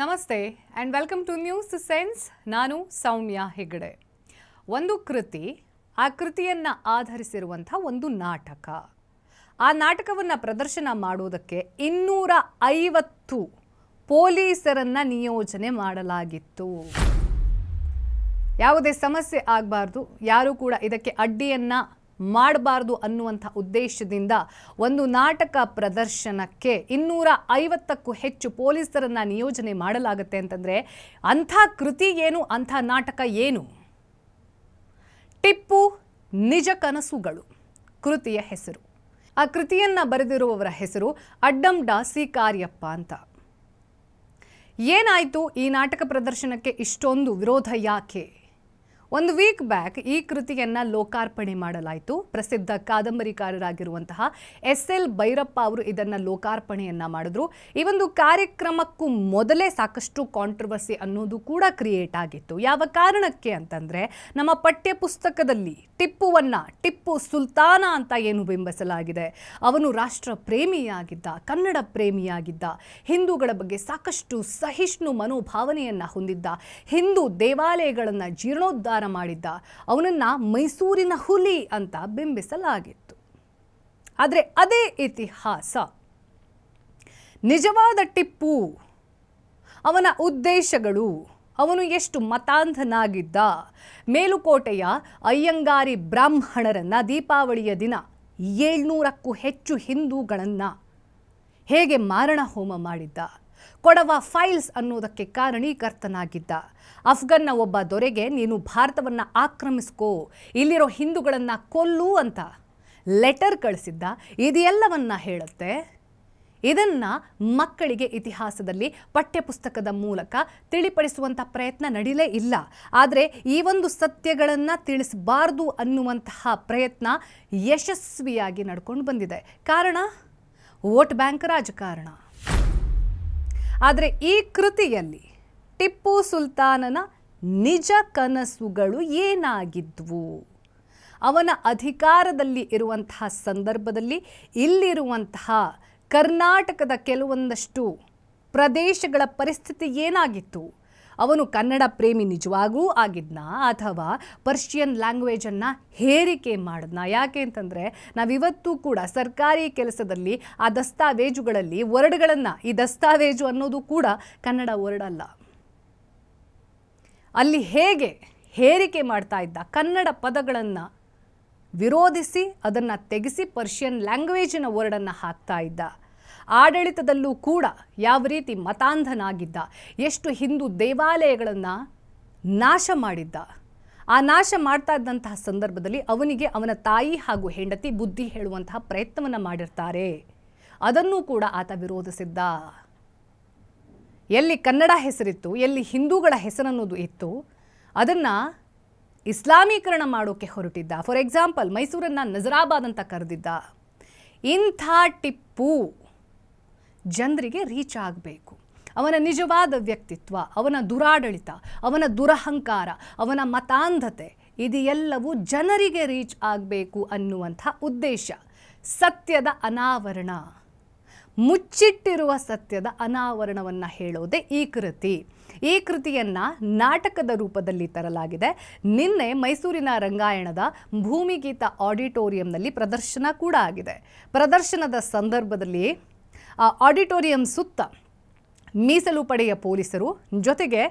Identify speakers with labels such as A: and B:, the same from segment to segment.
A: ನಮಸ್ತೆ and welcome to news sense ನಾನು ಸೌಮ್ಯ ಹೆಗಡೆ ಒಂದು ಕೃತಿ ಆ ಕೃತಿಯನ್ನು ಆಧರಿಸಿರುವಂಥ ಒಂದು ನಾಟಕ ಆ ನಾಟಕವನ್ನು ಪ್ರದರ್ಶನ ಮಾಡುವುದಕ್ಕೆ ಇನ್ನೂರ ಐವತ್ತು ಪೊಲೀಸರನ್ನು ನಿಯೋಜನೆ ಮಾಡಲಾಗಿತ್ತು ಯಾವುದೇ ಸಮಸ್ಯೆ ಆಗಬಾರ್ದು ಯಾರೂ ಕೂಡ ಇದಕ್ಕೆ ಅಡ್ಡಿಯನ್ನು ಮಾಡಬಾರ್ದು ಅನ್ನುವಂಥ ಉದ್ದೇಶದಿಂದ ಒಂದು ನಾಟಕ ಪ್ರದರ್ಶನಕ್ಕೆ ಇನ್ನೂರ ಐವತ್ತಕ್ಕೂ ಹೆಚ್ಚು ಪೊಲೀಸರನ್ನು ನಿಯೋಜನೆ ಮಾಡಲಾಗುತ್ತೆ ಅಂತಂದರೆ ಅಂಥ ಕೃತಿ ಏನು ಅಂಥ ನಾಟಕ ಏನು ಟಿಪ್ಪು ನಿಜ ಕನಸುಗಳು ಕೃತಿಯ ಹೆಸರು ಆ ಕೃತಿಯನ್ನು ಬರೆದಿರುವವರ ಹೆಸರು ಅಡ್ಡಂ ಡಾಸಿ ಕಾರ್ಯಪ್ಪ ಅಂತ ಏನಾಯಿತು ಈ ನಾಟಕ ಪ್ರದರ್ಶನಕ್ಕೆ ಇಷ್ಟೊಂದು ವಿರೋಧ ಯಾಕೆ ಒಂದು ವೀಕ್ ಬ್ಯಾಕ್ ಈ ಕೃತಿಯನ್ನು ಲೋಕಾರ್ಪಣೆ ಮಾಡಲಾಯಿತು ಪ್ರಸಿದ್ಧ ಕಾದಂಬರಿಕಾರರಾಗಿರುವಂತಹ ಎಸ್ ಎಲ್ ಭೈರಪ್ಪ ಅವರು ಇದನ್ನು ಲೋಕಾರ್ಪಣೆಯನ್ನು ಮಾಡಿದ್ರು ಈ ಒಂದು ಕಾರ್ಯಕ್ರಮಕ್ಕೂ ಮೊದಲೇ ಸಾಕಷ್ಟು ಕಾಂಟ್ರವರ್ಸಿ ಅನ್ನೋದು ಕೂಡ ಕ್ರಿಯೇಟ್ ಆಗಿತ್ತು ಯಾವ ಕಾರಣಕ್ಕೆ ಅಂತಂದರೆ ನಮ್ಮ ಪಠ್ಯಪುಸ್ತಕದಲ್ಲಿ ಟಿಪ್ಪುವನ್ನು ಟಿಪ್ಪು ಸುಲ್ತಾನ ಅಂತ ಏನು ಬಿಂಬಿಸಲಾಗಿದೆ ಅವನು ರಾಷ್ಟ್ರ ಪ್ರೇಮಿಯಾಗಿದ್ದ ಕನ್ನಡ ಪ್ರೇಮಿಯಾಗಿದ್ದ ಹಿಂದೂಗಳ ಬಗ್ಗೆ ಸಾಕಷ್ಟು ಸಹಿಷ್ಣು ಮನೋಭಾವನೆಯನ್ನು ಹೊಂದಿದ್ದ ಹಿಂದೂ ದೇವಾಲಯಗಳನ್ನು ಜೀರ್ಣೋದ್ಧಾರ ಮಾಡಿದ್ದ ಅವನನ್ನ ಮೈಸೂರಿನ ಹುಲಿ ಅಂತ ಬಿಂಬಿಸಲಾಗಿತ್ತು ಆದರೆ ಅದೇ ಇತಿಹಾಸ ನಿಜವಾದ ಟಿಪ್ಪು ಅವನ ಉದ್ದೇಶಗಳು ಅವನು ಎಷ್ಟು ಮತಾಂಧನಾಗಿದ್ದ ಮೇಲುಕೋಟೆಯ ಅಯ್ಯಂಗಾರಿ ಬ್ರಾಹ್ಮಣರನ್ನು ದೀಪಾವಳಿಯ ದಿನ ಏಳ್ನೂರಕ್ಕೂ ಹೆಚ್ಚು ಹಿಂದೂಗಳನ್ನು ಹೇಗೆ ಮಾರಣ ಹೋಮ ಮಾಡಿದ್ದ ಕೊಡವ ಫೈಲ್ಸ್ ಅನ್ನೋದಕ್ಕೆ ಕಾರಣೀಕರ್ತನಾಗಿದ್ದ ಅಫ್ಘನ್ನ ಒಬ್ಬ ದೊರೆಗೆ ನೀನು ಭಾರತವನ್ನು ಆಕ್ರಮಿಸ್ಕೋ ಇಲ್ಲಿರೋ ಹಿಂದೂಗಳನ್ನು ಕೊಲ್ಲು ಅಂತ ಲೆಟರ್ ಕಳಿಸಿದ್ದ ಇದೆಲ್ಲವನ್ನ ಹೇಳುತ್ತೆ ಇದನ್ನು ಮಕ್ಕಳಿಗೆ ಇತಿಹಾಸದಲ್ಲಿ ಪಠ್ಯಪುಸ್ತಕದ ಮೂಲಕ ತಿಳಿಪಡಿಸುವಂಥ ಪ್ರಯತ್ನ ನಡೀಲೇ ಇಲ್ಲ ಆದರೆ ಈ ಒಂದು ಸತ್ಯಗಳನ್ನು ತಿಳಿಸಬಾರ್ದು ಅನ್ನುವಂತಹ ಪ್ರಯತ್ನ ಯಶಸ್ವಿಯಾಗಿ ನಡ್ಕೊಂಡು ಬಂದಿದೆ ಕಾರಣ ವೋಟ್ ಬ್ಯಾಂಕ್ ರಾಜಕಾರಣ ಆದರೆ ಈ ಕೃತಿಯಲ್ಲಿ ಟಿಪ್ಪು ಸುಲ್ತಾನನ ನಿಜ ಕನಸುಗಳು ಏನಾಗಿದ್ವು ಅವನ ಅಧಿಕಾರದಲ್ಲಿ ಇರುವಂತಹ ಸಂದರ್ಭದಲ್ಲಿ ಇಲ್ಲಿರುವಂತಹ ಕರ್ನಾಟಕದ ಕೆಲವೊಂದಷ್ಟು ಪ್ರದೇಶಗಳ ಪರಿಸ್ಥಿತಿ ಏನಾಗಿತ್ತು ಅವನು ಕನ್ನಡ ಪ್ರೇಮಿ ನಿಜವಾಗೂ ಆಗಿದ್ನ ಅಥವಾ ಪರ್ಷಿಯನ್ ಲ್ಯಾಂಗ್ವೇಜನ್ನು ಹೇರಿಕೆ ಮಾಡಿದ್ನ ಯಾಕೆ ಅಂತಂದರೆ ನಾವಿವತ್ತೂ ಕೂಡ ಸರ್ಕಾರಿ ಕೆಲಸದಲ್ಲಿ ಆ ದಸ್ತಾವೇಜುಗಳಲ್ಲಿ ವರ್ಡ್ಗಳನ್ನು ಈ ದಸ್ತಾವೇಜು ಅನ್ನೋದು ಕೂಡ ಕನ್ನಡ ವರ್ಡ್ ಅಲ್ಲ ಅಲ್ಲಿ ಹೇಗೆ ಹೇರಿಕೆ ಮಾಡ್ತಾ ಇದ್ದ ಕನ್ನಡ ಪದಗಳನ್ನು ವಿರೋಧಿಸಿ ಅದನ್ನು ತೆಗೆಸಿ ಪರ್ಷಿಯನ್ ಲ್ಯಾಂಗ್ವೇಜಿನ ವರ್ಡನ್ನು ಹಾಕ್ತಾ ಇದ್ದ ಆಡಳಿತದಲ್ಲೂ ಕೂಡ ಯಾವ ರೀತಿ ಮತಾಂಧನಾಗಿದ್ದ ಎಷ್ಟು ಹಿಂದೂ ದೇವಾಲಯಗಳನ್ನು ನಾಶ ಮಾಡಿದ್ದ ಆ ನಾಶ ಮಾಡ್ತಾ ಇದ್ದಂತಹ ಸಂದರ್ಭದಲ್ಲಿ ಅವನಿಗೆ ಅವನ ತಾಯಿ ಹಾಗೂ ಹೆಂಡತಿ ಬುದ್ಧಿ ಹೇಳುವಂತಹ ಪ್ರಯತ್ನವನ್ನು ಮಾಡಿರ್ತಾರೆ ಅದನ್ನೂ ಕೂಡ ಆತ ವಿರೋಧಿಸಿದ್ದ ಎಲ್ಲಿ ಕನ್ನಡ ಹೆಸರಿತ್ತು ಎಲ್ಲಿ ಹಿಂದೂಗಳ ಹೆಸರನ್ನೋದು ಇತ್ತು ಅದನ್ನು ಇಸ್ಲಾಮೀಕರಣ ಮಾಡೋಕ್ಕೆ ಹೊರಟಿದ್ದ ಫಾರ್ ಎಕ್ಸಾಂಪಲ್ ಮೈಸೂರನ್ನು ನಜರಾಬಾದ್ ಅಂತ ಕರೆದಿದ್ದ ಇಂಥ ಟಿಪ್ಪು ಜನರಿಗೆ ರೀಚ್ ಆಗಬೇಕು ಅವನ ನಿಜವಾದ ವ್ಯಕ್ತಿತ್ವ ಅವನ ದುರಾಡಳಿತ ಅವನ ದುರಹಂಕಾರ ಅವನ ಮತಾಂಧತೆ ಇದು ಎಲ್ಲವೂ ಜನರಿಗೆ ರೀಚ್ ಆಗಬೇಕು ಅನ್ನುವಂಥ ಉದ್ದೇಶ ಸತ್ಯದ ಅನಾವರಣ ಮುಚ್ಚಿಟ್ಟಿರುವ ಸತ್ಯದ ಅನಾವರಣವನ್ನು ಹೇಳೋದೇ ಈ ಕೃತಿ ಈ ಕೃತಿಯನ್ನು ನಾಟಕದ ರೂಪದಲ್ಲಿ ತರಲಾಗಿದೆ ನಿನ್ನೆ ಮೈಸೂರಿನ ರಂಗಾಯಣದ ಭೂಮಿಗೀತ ಆಡಿಟೋರಿಯಂನಲ್ಲಿ ಪ್ರದರ್ಶನ ಕೂಡ ಆಗಿದೆ ಪ್ರದರ್ಶನದ ಸಂದರ್ಭದಲ್ಲಿ ಆ ಆಡಿಟೋರಿಯಂ ಸುತ್ತ ಮೀಸಲು ಪಡೆಯ ಪೊಲೀಸರು ಜೊತೆಗೆ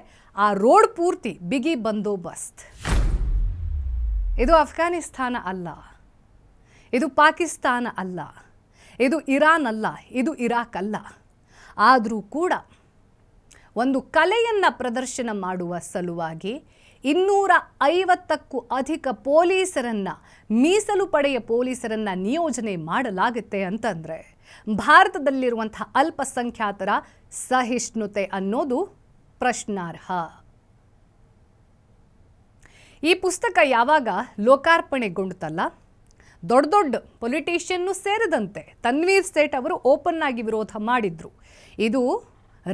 A: ಆ ರೋಡ್ ಪೂರ್ತಿ ಬಿಗಿ ಬಂದೋಬಸ್ತ್ ಇದು ಅಫ್ಘಾನಿಸ್ತಾನ ಅಲ್ಲ ಇದು ಪಾಕಿಸ್ತಾನ ಅಲ್ಲ ಇದು ಇರಾನ್ ಅಲ್ಲ ಇದು ಇರಾಕ್ ಅಲ್ಲ ಆದರೂ ಕೂಡ ಒಂದು ಕಲೆಯನ್ನು ಪ್ರದರ್ಶನ ಮಾಡುವ ಸಲುವಾಗಿ ಇನ್ನೂರ ಐವತ್ತಕ್ಕೂ ಅಧಿಕ ಪೊಲೀಸರನ್ನು ಮೀಸಲು ಪಡೆಯ ಪೊಲೀಸರನ್ನು ನಿಯೋಜನೆ ಮಾಡಲಾಗುತ್ತೆ ಅಂತಂದರೆ ಭಾರತದಲ್ಲಿರುವಂಥ ಅಲ್ಪಸಂಖ್ಯಾತರ ಸಹಿಷ್ಣುತೆ ಅನ್ನೋದು ಪ್ರಶ್ನಾರ್ಹ ಈ ಪುಸ್ತಕ ಯಾವಾಗ ಲೋಕಾರ್ಪಣೆಗೊಂಡ್ತಲ್ಲ ದೊಡ್ಡ ದೊಡ್ಡ ಪೊಲಿಟೀಷಿಯನ್ನು ಸೇರಿದಂತೆ ತನ್ವೀರ್ ಸೇಠ್ ಅವರು ಓಪನ್ ಆಗಿ ವಿರೋಧ ಮಾಡಿದ್ರು ಇದು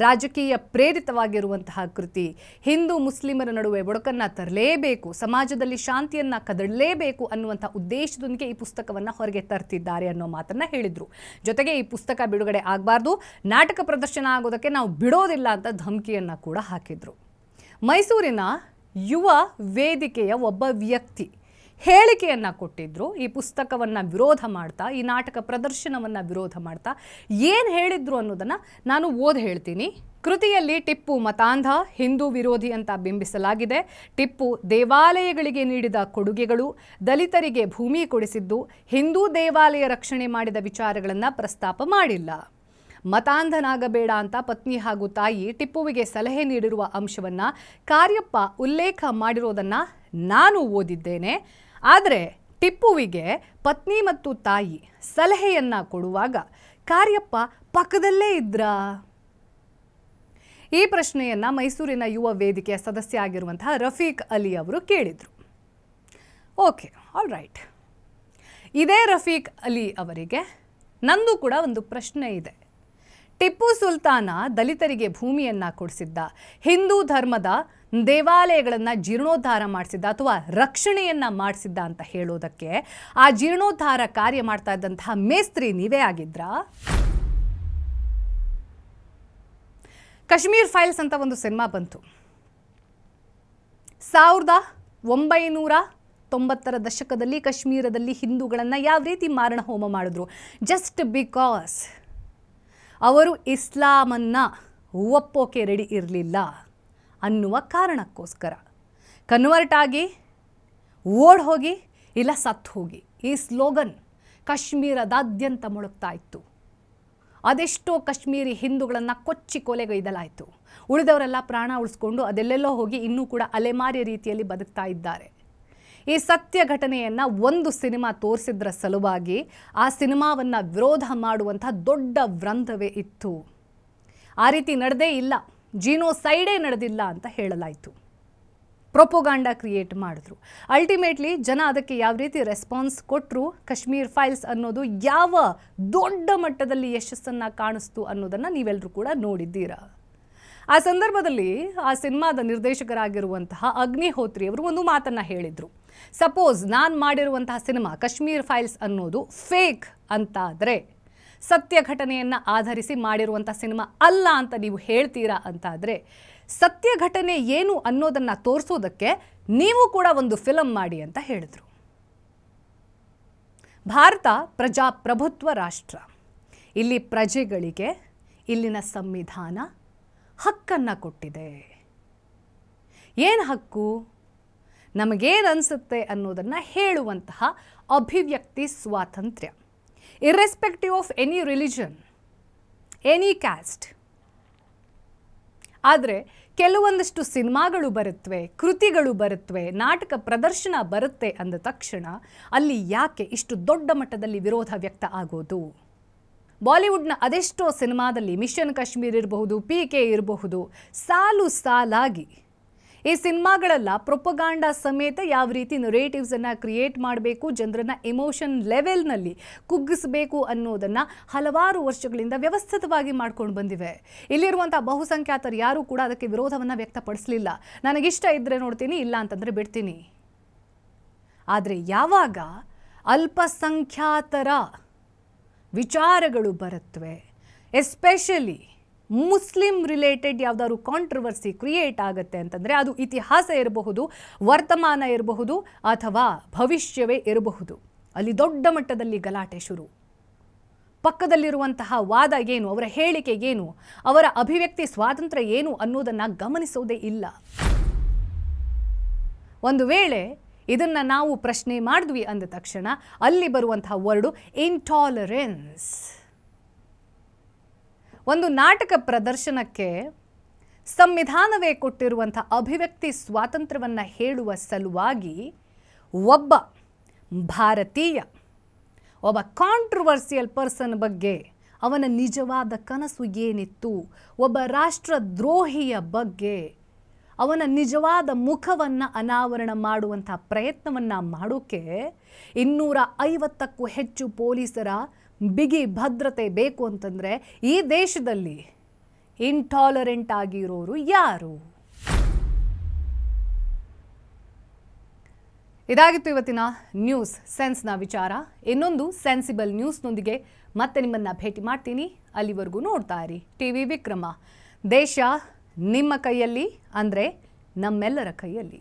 A: ರಾಜಕೀಯ ಪ್ರೇರಿತವಾಗಿರುವಂತಹ ಕೃತಿ ಹಿಂದೂ ಮುಸ್ಲಿಮರ ನಡುವೆ ಒಡಕನ್ನು ತರಲೇಬೇಕು ಸಮಾಜದಲ್ಲಿ ಶಾಂತಿಯನ್ನು ಕದಡಲೇಬೇಕು ಅನ್ನುವಂಥ ಉದ್ದೇಶದೊಂದಿಗೆ ಈ ಪುಸ್ತಕವನ್ನು ಹೊರಗೆ ತರ್ತಿದ್ದಾರೆ ಅನ್ನೋ ಮಾತನ್ನು ಹೇಳಿದರು ಜೊತೆಗೆ ಈ ಪುಸ್ತಕ ಬಿಡುಗಡೆ ಆಗಬಾರ್ದು ನಾಟಕ ಪ್ರದರ್ಶನ ಆಗೋದಕ್ಕೆ ನಾವು ಬಿಡೋದಿಲ್ಲ ಅಂತ ಧಮಕಿಯನ್ನು ಕೂಡ ಹಾಕಿದರು ಮೈಸೂರಿನ ಯುವ ವೇದಿಕೆಯ ಒಬ್ಬ ವ್ಯಕ್ತಿ ಹೇಳಿಕೆಯನ್ನು ಕೊಟ್ಟಿದ್ರು ಈ ಪುಸ್ತಕವನ್ನು ವಿರೋಧ ಮಾಡ್ತಾ ಈ ನಾಟಕ ಪ್ರದರ್ಶನವನ್ನು ವಿರೋಧ ಮಾಡ್ತಾ ಏನು ಹೇಳಿದ್ರು ಅನ್ನೋದನ್ನು ನಾನು ಓದಿ ಹೇಳ್ತೀನಿ ಕೃತಿಯಲ್ಲಿ ಟಿಪ್ಪು ಮತಾಂಧ ಹಿಂದೂ ವಿರೋಧಿ ಅಂತ ಬಿಂಬಿಸಲಾಗಿದೆ ಟಿಪ್ಪು ದೇವಾಲಯಗಳಿಗೆ ನೀಡಿದ ಕೊಡುಗೆಗಳು ದಲಿತರಿಗೆ ಭೂಮಿ ಕೊಡಿಸಿದ್ದು ಹಿಂದೂ ದೇವಾಲಯ ರಕ್ಷಣೆ ಮಾಡಿದ ವಿಚಾರಗಳನ್ನು ಪ್ರಸ್ತಾಪ ಮಾಡಿಲ್ಲ ಮತಾಂಧನಾಗಬೇಡ ಅಂತ ಪತ್ನಿ ಹಾಗೂ ತಾಯಿ ಟಿಪ್ಪುವಿಗೆ ಸಲಹೆ ನೀಡಿರುವ ಅಂಶವನ್ನು ಕಾರ್ಯಪ್ಪ ಉಲ್ಲೇಖ ಮಾಡಿರೋದನ್ನು ನಾನು ಓದಿದ್ದೇನೆ ಆದರೆ ಟಿಪ್ಪುವಿಗೆ ಪತ್ನಿ ಮತ್ತು ತಾಯಿ ಸಲಹೆಯನ್ನು ಕೊಡುವಾಗ ಕಾರ್ಯಪ್ಪ ಪಕ್ಕದಲ್ಲೇ ಇದ್ರ ಈ ಪ್ರಶ್ನೆಯನ್ನು ಮೈಸೂರಿನ ಯುವ ವೇದಿಕೆಯ ಸದಸ್ಯ ಆಗಿರುವಂತಹ ರಫೀಕ್ ಅಲಿ ಅವರು ಕೇಳಿದರು ಓಕೆ ಆಲ್ ರೈಟ್ ಇದೇ ರಫೀಕ್ ಅಲಿ ಅವರಿಗೆ ನಂದು ಕೂಡ ಒಂದು ಪ್ರಶ್ನೆ ಇದೆ ಟಿಪ್ಪು ಸುಲ್ತಾನ ದಲಿತರಿಗೆ ಭೂಮಿಯನ್ನು ಕೊಡಿಸಿದ್ದ ಹಿಂದೂ ಧರ್ಮದ ದೇವಾಲಯಗಳನ್ನು ಜೀರ್ಣೋದ್ಧಾರ ಮಾಡಿಸಿದ್ದ ಅಥವಾ ರಕ್ಷಣೆಯನ್ನು ಮಾಡಿಸಿದ್ದ ಅಂತ ಹೇಳೋದಕ್ಕೆ ಆ ಜೀರ್ಣೋದ್ಧಾರ ಕಾರ್ಯ ಮಾಡ್ತಾ ಇದ್ದಂತಹ ಮೇಸ್ತ್ರಿ ನೀವೇ ಆಗಿದ್ರ ಕಾಶ್ಮೀರ್ ಫೈಲ್ಸ್ ಅಂತ ಒಂದು ಸಿನಿಮಾ ಬಂತು ಸಾವಿರದ ಒಂಬೈನೂರ ತೊಂಬತ್ತರ ದಶಕದಲ್ಲಿ ಕಾಶ್ಮೀರದಲ್ಲಿ ಹಿಂದೂಗಳನ್ನು ಯಾವ ರೀತಿ ಮಾರಣ ಹೋಮ ಮಾಡಿದ್ರು ಜಸ್ಟ್ ಬಿಕಾಸ್ ಅವರು ಇಸ್ಲಾಮನ್ನು ಒಪ್ಪೋಕೆ ರೆಡಿ ಇರಲಿಲ್ಲ ಅನ್ನುವ ಕಾರಣಕ್ಕೋಸ್ಕರ ಕನ್ವರ್ಟ್ ಆಗಿ ಓಡ್ ಹೋಗಿ ಇಲ್ಲ ಸತ್ತು ಹೋಗಿ ಈ ಸ್ಲೋಗನ್ ಕಾಶ್ಮೀರದಾದ್ಯಂತ ಮುಳುಗ್ತಾ ಇತ್ತು ಅದೆಷ್ಟೋ ಕಾಶ್ಮೀರಿ ಹಿಂದೂಗಳನ್ನು ಕೊಚ್ಚಿ ಕೊಲೆಗೈದಲಾಯಿತು ಉಳಿದವರೆಲ್ಲ ಪ್ರಾಣ ಉಳಿಸ್ಕೊಂಡು ಅದೆಲ್ಲೆಲ್ಲೋ ಹೋಗಿ ಇನ್ನೂ ಕೂಡ ಅಲೆಮಾರಿ ರೀತಿಯಲ್ಲಿ ಬದುಕ್ತಾ ಇದ್ದಾರೆ ಈ ಸತ್ಯ ಘಟನೆಯನ್ನು ಒಂದು ಸಿನಿಮಾ ತೋರಿಸಿದ್ರ ಸಲುವಾಗಿ ಆ ಸಿನಿಮಾವನ್ನು ವಿರೋಧ ಮಾಡುವಂಥ ದೊಡ್ಡ ವ್ರಂಥವೇ ಇತ್ತು ಆ ರೀತಿ ನಡೆದೇ ಇಲ್ಲ ಸೈಡೇ ನಡೆದಿಲ್ಲ ಅಂತ ಹೇಳಲಾಯಿತು ಪ್ರೊಪೋಗಾಂಡ ಕ್ರಿಯೇಟ್ ಮಾಡಿದ್ರು ಅಲ್ಟಿಮೇಟ್ಲಿ ಜನ ಅದಕ್ಕೆ ಯಾವ ರೀತಿ ರೆಸ್ಪಾನ್ಸ್ ಕೊಟ್ಟರು ಕಾಶ್ಮೀರ್ ಫೈಲ್ಸ್ ಅನ್ನೋದು ಯಾವ ದೊಡ್ಡ ಮಟ್ಟದಲ್ಲಿ ಯಶಸ್ಸನ್ನು ಕಾಣಿಸ್ತು ಅನ್ನೋದನ್ನು ನೀವೆಲ್ಲರೂ ಕೂಡ ನೋಡಿದ್ದೀರಾ ಆ ಸಂದರ್ಭದಲ್ಲಿ ಆ ಸಿನಿಮಾದ ನಿರ್ದೇಶಕರಾಗಿರುವಂತಹ ಅಗ್ನಿಹೋತ್ರಿ ಅವರು ಒಂದು ಮಾತನ್ನು ಹೇಳಿದರು ಸಪೋಸ್ ನಾನು ಮಾಡಿರುವಂತಹ ಸಿನಿಮಾ ಕಾಶ್ಮೀರ್ ಫೈಲ್ಸ್ ಅನ್ನೋದು ಫೇಕ್ ಅಂತಾದರೆ ಸತ್ಯ ಘಟನೆಯನ್ನು ಆಧರಿಸಿ ಮಾಡಿರುವಂಥ ಸಿನಿಮಾ ಅಲ್ಲ ಅಂತ ನೀವು ಹೇಳ್ತೀರಾ ಅಂತಾದರೆ ಸತ್ಯ ಘಟನೆ ಏನು ಅನ್ನೋದನ್ನು ತೋರಿಸೋದಕ್ಕೆ ನೀವು ಕೂಡ ಒಂದು ಫಿಲಮ್ ಮಾಡಿ ಅಂತ ಹೇಳಿದರು ಭಾರತ ಪ್ರಜಾಪ್ರಭುತ್ವ ರಾಷ್ಟ್ರ ಇಲ್ಲಿ ಪ್ರಜೆಗಳಿಗೆ ಇಲ್ಲಿನ ಸಂವಿಧಾನ ಹಕ್ಕನ್ನು ಕೊಟ್ಟಿದೆ ಏನು ಹಕ್ಕು ನಮಗೇನು ಅನಿಸುತ್ತೆ ಅನ್ನೋದನ್ನು ಹೇಳುವಂತಹ ಅಭಿವ್ಯಕ್ತಿ ಸ್ವಾತಂತ್ರ್ಯ irrespective of any religion any caste ಆದರೆ ಕೆಲವೊಂದಷ್ಟು ಸಿನಿಮಾಗಳು ಬರುತ್ತವೆ ಕೃತಿಗಳು ಬರುತ್ತವೆ ನಾಟಕ ಪ್ರದರ್ಶನ ಬರುತ್ತೆ ಅಂದ ತಕ್ಷಣ ಅಲ್ಲಿ ಯಾಕೆ ಇಷ್ಟು ದೊಡ್ಡ ಮಟ್ಟದಲ್ಲಿ ವಿರೋಧ ವ್ಯಕ್ತ ಆಗೋದು ಬಾಲಿವುಡ್ನ ಅದೆಷ್ಟೋ ಸಿನಿಮಾದಲ್ಲಿ ಮಿಷನ್ ಕಾಶ್ಮೀರ್ ಇರಬಹುದು ಪಿ ಕೆ ಇರಬಹುದು ಸಾಲು ಸಾಲಾಗಿ ಈ ಸಿನಿಮಾಗಳೆಲ್ಲ ಪ್ರೊಪಗಾಂಡ ಸಮೇತ ಯಾವ ರೀತಿ ನೊರೇಟಿವ್ಸನ್ನು ಕ್ರಿಯೇಟ್ ಮಾಡಬೇಕು ಜನರನ್ನ ಎಮೋಷನ್ ಲೆವೆಲ್ನಲ್ಲಿ ಕುಗ್ಗಿಸಬೇಕು ಅನ್ನೋದನ್ನು ಹಲವಾರು ವರ್ಷಗಳಿಂದ ವ್ಯವಸ್ಥಿತವಾಗಿ ಮಾಡ್ಕೊಂಡು ಬಂದಿವೆ ಇಲ್ಲಿರುವಂಥ ಬಹುಸಂಖ್ಯಾತರು ಯಾರೂ ಕೂಡ ಅದಕ್ಕೆ ವಿರೋಧವನ್ನು ವ್ಯಕ್ತಪಡಿಸಲಿಲ್ಲ ನನಗಿಷ್ಟ ಇದ್ದರೆ ನೋಡ್ತೀನಿ ಇಲ್ಲ ಅಂತಂದರೆ ಬಿಡ್ತೀನಿ ಆದರೆ ಯಾವಾಗ ಅಲ್ಪಸಂಖ್ಯಾತರ ವಿಚಾರಗಳು ಬರುತ್ತವೆ ಎಸ್ಪೆಷಲಿ ಮುಸ್ಲಿಂ ರಿಲೇಟೆಡ್ ಯಾವುದಾದ್ರು ಕಾಂಟ್ರವರ್ಸಿ ಕ್ರಿಯೇಟ್ ಆಗುತ್ತೆ ಅಂತಂದರೆ ಅದು ಇತಿಹಾಸ ಇರಬಹುದು ವರ್ತಮಾನ ಇರಬಹುದು ಅಥವಾ ಭವಿಷ್ಯವೇ ಇರಬಹುದು ಅಲ್ಲಿ ದೊಡ್ಡ ಮಟ್ಟದಲ್ಲಿ ಗಲಾಟೆ ಶುರು ಪಕ್ಕದಲ್ಲಿರುವಂತಹ ವಾದ ಏನು ಅವರ ಹೇಳಿಕೆ ಏನು ಅವರ ಅಭಿವ್ಯಕ್ತಿ ಸ್ವಾತಂತ್ರ್ಯ ಏನು ಅನ್ನೋದನ್ನು ಗಮನಿಸೋದೇ ಇಲ್ಲ ಒಂದು ವೇಳೆ ಇದನ್ನು ನಾವು ಪ್ರಶ್ನೆ ಮಾಡಿದ್ವಿ ಅಂದ ತಕ್ಷಣ ಅಲ್ಲಿ ಬರುವಂತಹ ವರ್ಡು ಇಂಟಾಲರೆನ್ಸ್ ಒಂದು ನಾಟಕ ಪ್ರದರ್ಶನಕ್ಕೆ ಸಂವಿಧಾನವೇ ಕೊಟ್ಟಿರುವಂಥ ಅಭಿವ್ಯಕ್ತಿ ಸ್ವಾತಂತ್ರ್ಯವನ್ನು ಹೇಳುವ ಸಲುವಾಗಿ ಒಬ್ಬ ಭಾರತೀಯ ಒಬ್ಬ ಕಾಂಟ್ರವರ್ಸಿಯಲ್ ಪರ್ಸನ್ ಬಗ್ಗೆ ಅವನ ನಿಜವಾದ ಕನಸು ಏನಿತ್ತು ಒಬ್ಬ ರಾಷ್ಟ್ರದ್ರೋಹಿಯ ಬಗ್ಗೆ ಅವನ ನಿಜವಾದ ಮುಖವನ್ನು ಅನಾವರಣ ಮಾಡುವಂಥ ಪ್ರಯತ್ನವನ್ನು ಮಾಡೋಕ್ಕೆ ಇನ್ನೂರ ಐವತ್ತಕ್ಕೂ ಹೆಚ್ಚು ಪೊಲೀಸರ ಬಿಗಿ ಭದ್ರತೆ ಬೇಕು ಅಂತಂದರೆ ಈ ದೇಶದಲ್ಲಿ ಇಂಟಾಲರೆಂಟ್ ಆಗಿರೋರು ಯಾರು ಇದಾಗಿತ್ತು ಇವತ್ತಿನ ನ್ಯೂಸ್ ಸೆನ್ಸ್ನ ವಿಚಾರ ಇನ್ನೊಂದು ಸೆನ್ಸಿಬಲ್ ನ್ಯೂಸ್ನೊಂದಿಗೆ ಮತ್ತೆ ನಿಮ್ಮನ್ನು ಭೇಟಿ ಮಾಡ್ತೀನಿ ಅಲ್ಲಿವರೆಗೂ ನೋಡ್ತಾ ಇರಿ ಟಿ ವಿ ವಿಕ್ರಮ ದೇಶ ನಿಮ್ಮ ಕೈಯಲ್ಲಿ ಅಂದರೆ ನಮ್ಮೆಲ್ಲರ ಕೈಯಲ್ಲಿ